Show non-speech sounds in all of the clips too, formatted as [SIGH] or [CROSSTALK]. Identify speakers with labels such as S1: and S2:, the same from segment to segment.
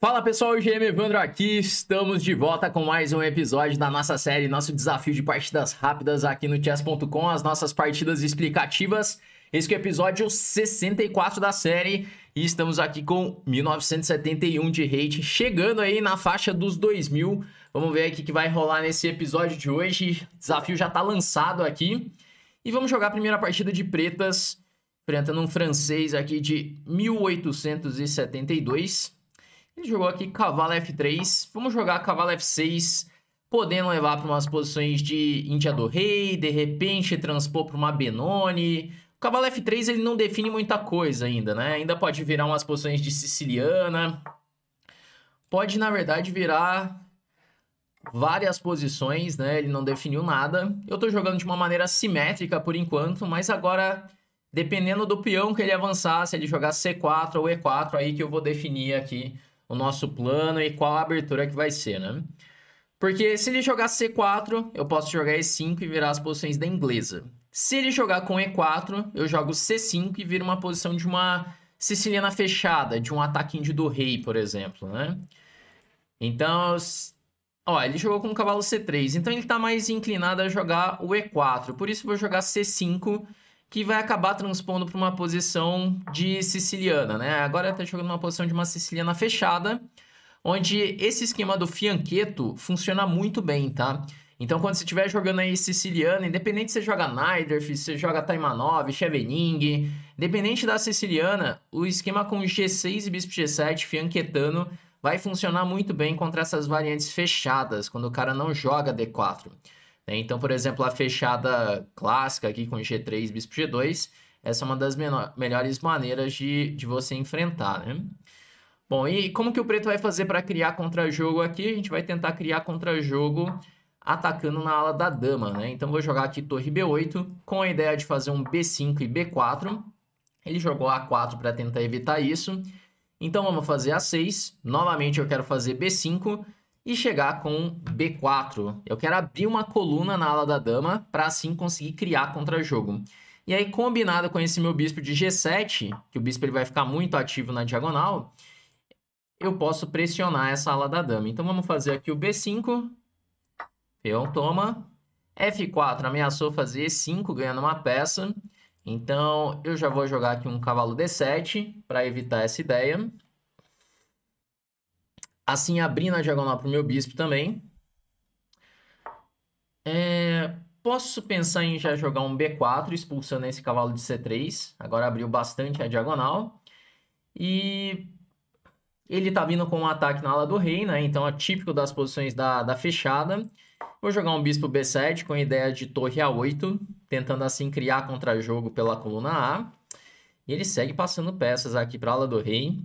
S1: Fala pessoal, o GM Evandro aqui. Estamos de volta com mais um episódio da nossa série, nosso desafio de partidas rápidas aqui no chess.com, as nossas partidas explicativas. Esse é o episódio 64 da série e estamos aqui com 1971 de rating, chegando aí na faixa dos 2000. Vamos ver aqui que vai rolar nesse episódio de hoje. O desafio já está lançado aqui. E vamos jogar a primeira partida de pretas, enfrentando um francês aqui de 1872. Ele jogou aqui cavalo F3. Vamos jogar cavalo F6, podendo levar para umas posições de índia do rei, de repente transpor para uma Benoni. O cavalo F3 ele não define muita coisa ainda, né? Ainda pode virar umas posições de siciliana. Pode, na verdade, virar várias posições, né? Ele não definiu nada. Eu tô jogando de uma maneira simétrica por enquanto, mas agora, dependendo do peão que ele avançar, se ele jogar C4 ou E4, aí que eu vou definir aqui o nosso plano e qual a abertura que vai ser, né? Porque se ele jogar C4, eu posso jogar E5 e virar as posições da inglesa. Se ele jogar com E4, eu jogo C5 e viro uma posição de uma siciliana fechada, de um ataque índio do rei, por exemplo, né? Então, ó, ele jogou com o cavalo C3, então ele tá mais inclinado a jogar o E4, por isso vou jogar C5 que vai acabar transpondo para uma posição de siciliana, né? Agora está jogando uma posição de uma siciliana fechada, onde esse esquema do fianchetto funciona muito bem, tá? Então, quando você estiver jogando aí siciliana, independente se você joga Nidorf, se você joga Taimanov, Chevening, independente da siciliana, o esquema com G6 e bispo G7 fianquetano vai funcionar muito bem contra essas variantes fechadas, quando o cara não joga D4. Né? Então, por exemplo, a fechada clássica aqui com G3, bispo G2, essa é uma das melhores maneiras de, de você enfrentar, né? Bom, e como que o preto vai fazer para criar contra-jogo aqui? A gente vai tentar criar contra-jogo atacando na ala da dama, né? Então vou jogar aqui torre B8 com a ideia de fazer um B5 e B4. Ele jogou A4 para tentar evitar isso. Então vamos fazer A6. Novamente eu quero fazer B5 e chegar com B4. Eu quero abrir uma coluna na ala da dama para assim conseguir criar contra-jogo. E aí, combinado com esse meu bispo de G7, que o bispo ele vai ficar muito ativo na diagonal, eu posso pressionar essa ala da dama. Então vamos fazer aqui o B5, peão toma, F4 ameaçou fazer E5, ganhando uma peça. Então eu já vou jogar aqui um cavalo D7 para evitar essa ideia. Assim, abrindo a diagonal para o meu bispo também. É, posso pensar em já jogar um B4, expulsando esse cavalo de C3. Agora abriu bastante a diagonal. E ele tá vindo com um ataque na ala do rei, né? Então é típico das posições da, da fechada. Vou jogar um bispo B7 com a ideia de torre A8, tentando assim criar contra-jogo pela coluna A. E ele segue passando peças aqui para ala do rei.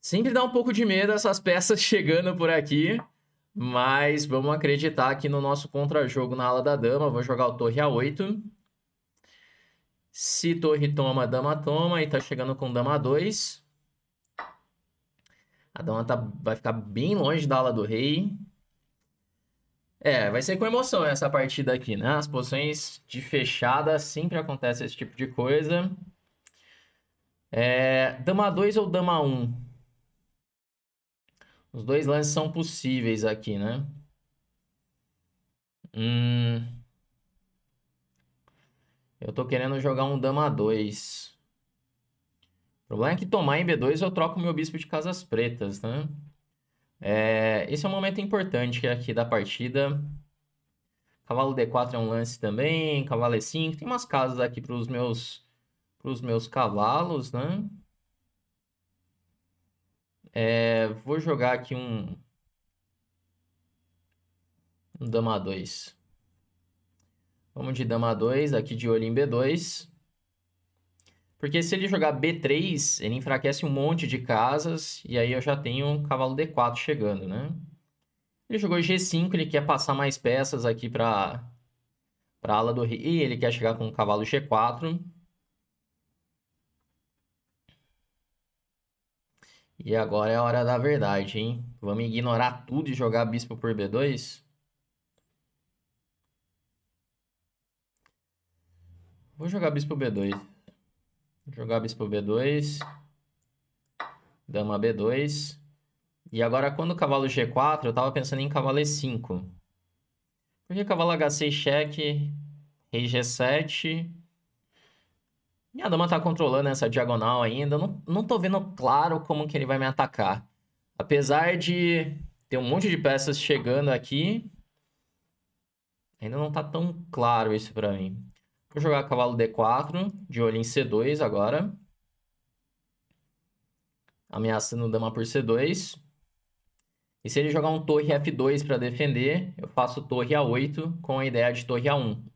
S1: Sempre dá um pouco de medo essas peças [LAUGHS] chegando por aqui, mas vamos acreditar aqui no nosso contra-jogo na ala da dama. Vou jogar o torre A8. Se torre toma, dama toma e tá chegando com dama 2 A dama tá, vai ficar bem longe da ala do rei. É, vai ser com emoção essa partida aqui, né? As posições de fechada sempre acontece esse tipo de coisa. É, dama 2 ou dama 1? Um? Os dois lances são possíveis aqui, né? Hum... Eu tô querendo jogar um dama 2. O problema é que tomar em B2 eu troco meu bispo de casas pretas, né? É... Esse é um momento importante aqui da partida. Cavalo D4 é um lance também, cavalo E5. Tem umas casas aqui para os meus, pros meus cavalos, né? É, vou jogar aqui um. Um dama 2. Vamos de dama 2, aqui de olho em B2. Porque se ele jogar B3, ele enfraquece um monte de casas, e aí eu já tenho um cavalo D4 chegando, né? Ele jogou G5, ele quer passar mais peças aqui para a ala do rei, ele quer chegar com o cavalo G4. E agora é a hora da verdade, hein? Vamos ignorar tudo e jogar bispo por B2? Vou jogar bispo B2. Vou jogar bispo B2. Dama B2. E agora quando o cavalo G4, eu tava pensando em cavalo E5. Porque cavalo H6 cheque, rei G7 dama tá controlando essa diagonal ainda. Não, não tô vendo claro como que ele vai me atacar. Apesar de ter um monte de peças chegando aqui, ainda não tá tão claro isso pra mim. Vou jogar cavalo D4, de olho em C2 agora. Ameaçando o dama por C2. E se ele jogar um torre F2 para defender, eu faço torre A8 com a ideia de torre A1.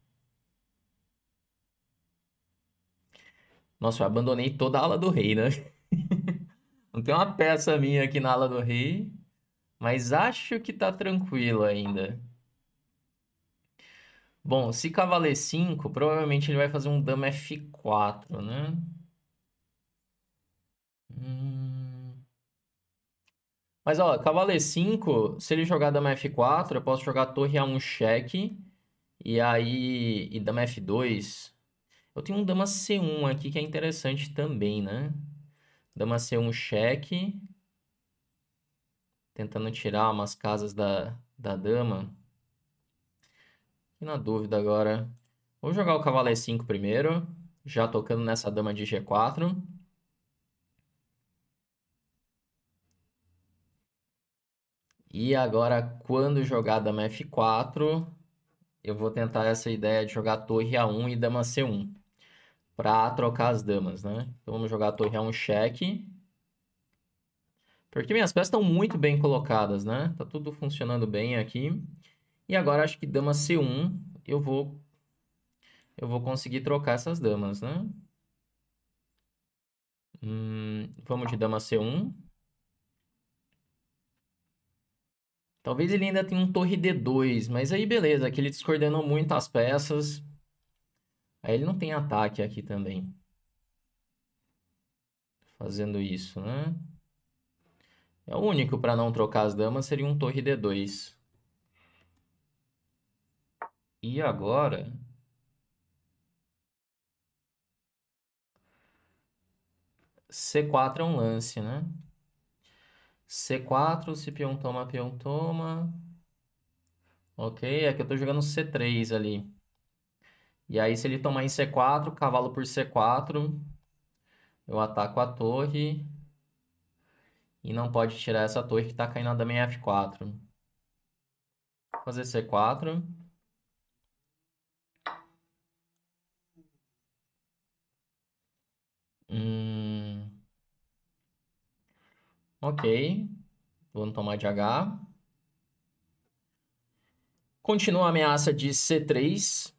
S1: Nossa, eu abandonei toda a ala do rei, né? [LAUGHS] Não tem uma peça minha aqui na ala do rei, mas acho que tá tranquilo ainda. Bom, se cavaleiro 5, provavelmente ele vai fazer um dama F4, né? Hum... Mas, ó, cavaleiro 5, se ele jogar dama F4, eu posso jogar torre A1 cheque. E aí, e dama F2, eu tenho um dama C1 aqui que é interessante também, né? Dama C1 cheque. Tentando tirar umas casas da, da dama. E na dúvida agora. Vou jogar o cavalo E5 primeiro. Já tocando nessa dama de G4. E agora, quando jogar dama F4, eu vou tentar essa ideia de jogar torre A1 e dama C1 para trocar as damas, né? Então vamos jogar a torre a um cheque. Porque minhas peças estão muito bem colocadas, né? Tá tudo funcionando bem aqui. E agora acho que dama C1 eu vou eu vou conseguir trocar essas damas, né? Hum, vamos de dama C1. Talvez ele ainda tenha um torre D2, mas aí beleza, que ele descoordenou muito as peças. Aí ele não tem ataque aqui também. Fazendo isso, né? É o único para não trocar as damas seria um torre D2. E agora... C4 é um lance, né? C4, se peão toma, peão toma. Ok, é que eu tô jogando C3 ali. E aí, se ele tomar em C4, cavalo por C4, eu ataco a torre. E não pode tirar essa torre que tá caindo na dama em F4. Vou fazer C4. Hum... Ok. Vamos tomar de H. Continua a ameaça de C3.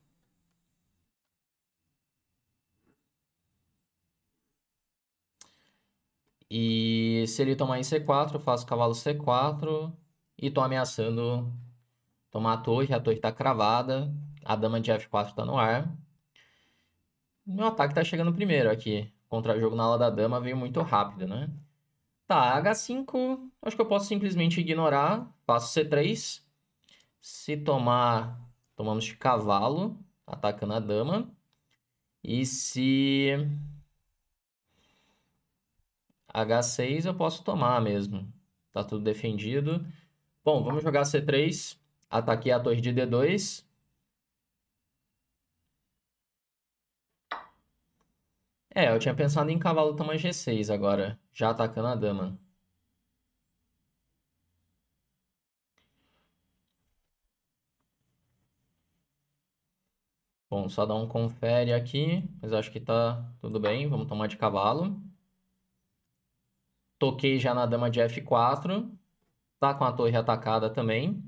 S1: E se ele tomar em C4, eu faço cavalo C4 e tô ameaçando tomar a torre. A torre tá cravada, a dama de F4 tá no ar. Meu ataque tá chegando primeiro aqui. Contra-jogo na ala da dama veio muito rápido, né? Tá, H5, acho que eu posso simplesmente ignorar. Faço C3. Se tomar, tomamos de cavalo, atacando a dama. E se H6 eu posso tomar mesmo. Tá tudo defendido. Bom, vamos jogar C3. Ataquei a torre de D2. É, eu tinha pensado em cavalo tamanho G6 agora, já atacando a dama. Bom, só dar um confere aqui, mas acho que tá tudo bem. Vamos tomar de cavalo. Toquei já na dama de F4. Tá com a torre atacada também.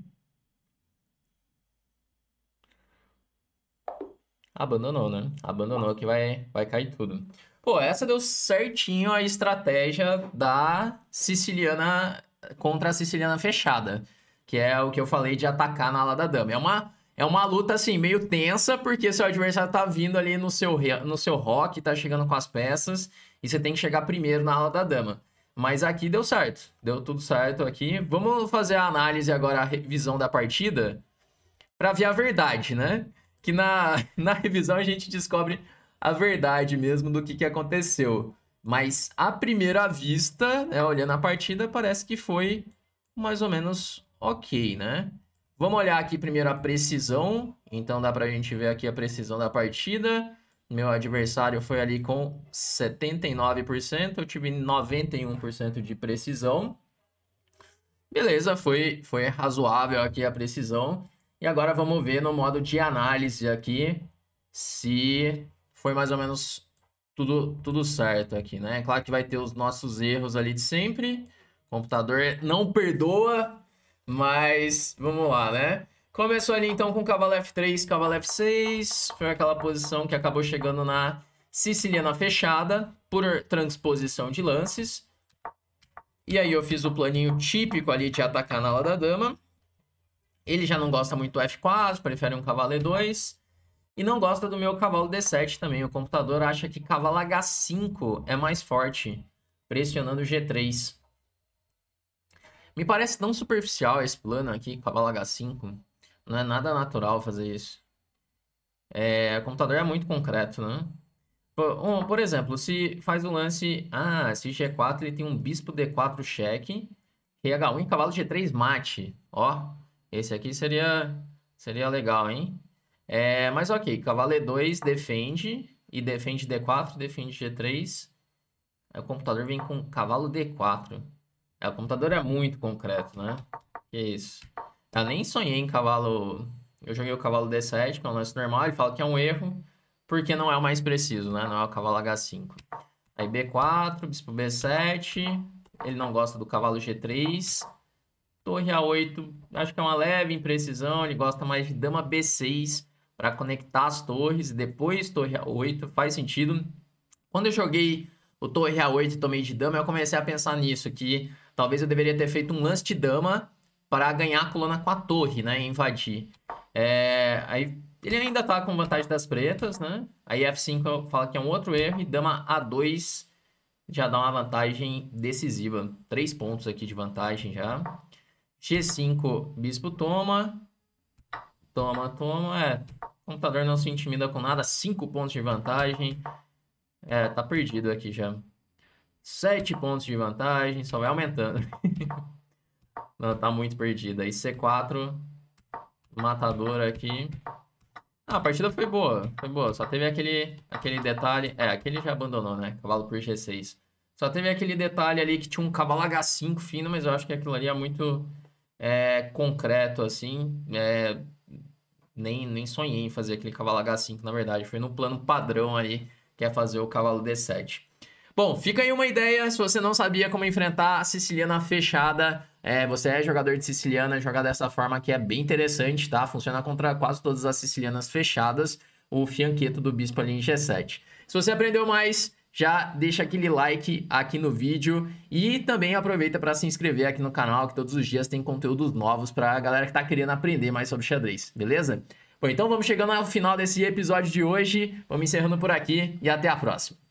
S1: Abandonou, né? Abandonou que vai, vai cair tudo. Pô, essa deu certinho a estratégia da siciliana contra a siciliana fechada. Que é o que eu falei de atacar na ala da dama. É uma, é uma luta, assim, meio tensa, porque seu adversário tá vindo ali no seu, no seu rock, tá chegando com as peças, e você tem que chegar primeiro na ala da dama. Mas aqui deu certo. Deu tudo certo aqui. Vamos fazer a análise agora, a revisão da partida, para ver a verdade, né? Que na, [LAUGHS] na revisão a gente descobre a verdade mesmo do que, que aconteceu. Mas à primeira vista, né, olhando a partida, parece que foi mais ou menos ok, né? Vamos olhar aqui primeiro a precisão. Então dá pra gente ver aqui a precisão da partida. Meu adversário foi ali com 79%, eu tive 91% de precisão. Beleza, foi, foi razoável aqui a precisão. E agora vamos ver no modo de análise aqui se foi mais ou menos tudo, tudo certo aqui, né? Claro que vai ter os nossos erros ali de sempre. O computador não perdoa, mas vamos lá, né? Começou ali então com cavalo F3, cavalo F6. Foi aquela posição que acabou chegando na siciliana fechada por transposição de lances. E aí eu fiz o planinho típico ali de atacar na ala da dama. Ele já não gosta muito do F4, prefere um cavalo E2. E não gosta do meu cavalo D7 também. O computador acha que cavalo H5 é mais forte, pressionando G3. Me parece tão superficial esse plano aqui, cavalo H5. Não é nada natural fazer isso. É, o computador é muito concreto, né? Por, um, por exemplo, se faz o lance. Ah, esse G4 ele tem um bispo D4 cheque, e H1 e cavalo G3 mate. Ó, esse aqui seria, seria legal, hein? É, mas ok, cavalo E2 defende, e defende D4, defende G3. Aí é, o computador vem com cavalo D4. É, o computador é muito concreto, né? Que isso. Eu nem sonhei em cavalo. Eu joguei o cavalo D7, que é um lance normal. Ele fala que é um erro, porque não é o mais preciso, né? Não é o cavalo H5. Aí B4, bispo B7. Ele não gosta do cavalo G3. Torre A8, acho que é uma leve imprecisão. Ele gosta mais de dama B6 para conectar as torres. E depois torre A8. Faz sentido. Quando eu joguei o torre A8 e tomei de dama, eu comecei a pensar nisso, que talvez eu deveria ter feito um lance de dama para ganhar a coluna com a torre, né? Invadir. É, aí ele ainda tá com vantagem das pretas, né? Aí F5 fala que é um outro erro e dama A2 já dá uma vantagem decisiva. Três pontos aqui de vantagem já. G5, bispo toma. Toma, toma. É, o computador não se intimida com nada. Cinco pontos de vantagem. É, tá perdido aqui já. Sete pontos de vantagem, só vai aumentando. [LAUGHS] Não, tá muito perdida. E C4, matador aqui. Ah, a partida foi boa, foi boa. Só teve aquele, aquele detalhe... É, aquele já abandonou, né? Cavalo por G6. Só teve aquele detalhe ali que tinha um cavalo H5 fino, mas eu acho que aquilo ali é muito é, concreto, assim. É, nem, nem sonhei em fazer aquele cavalo H5, na verdade. Foi no plano padrão ali, que é fazer o cavalo D7. Bom, fica aí uma ideia. Se você não sabia como enfrentar a siciliana fechada, é, você é jogador de siciliana, jogar dessa forma aqui é bem interessante, tá? Funciona contra quase todas as sicilianas fechadas, o fianqueto do bispo ali em G7. Se você aprendeu mais, já deixa aquele like aqui no vídeo e também aproveita para se inscrever aqui no canal, que todos os dias tem conteúdos novos para a galera que está querendo aprender mais sobre xadrez, beleza? Bom, então vamos chegando ao final desse episódio de hoje, vamos encerrando por aqui e até a próxima.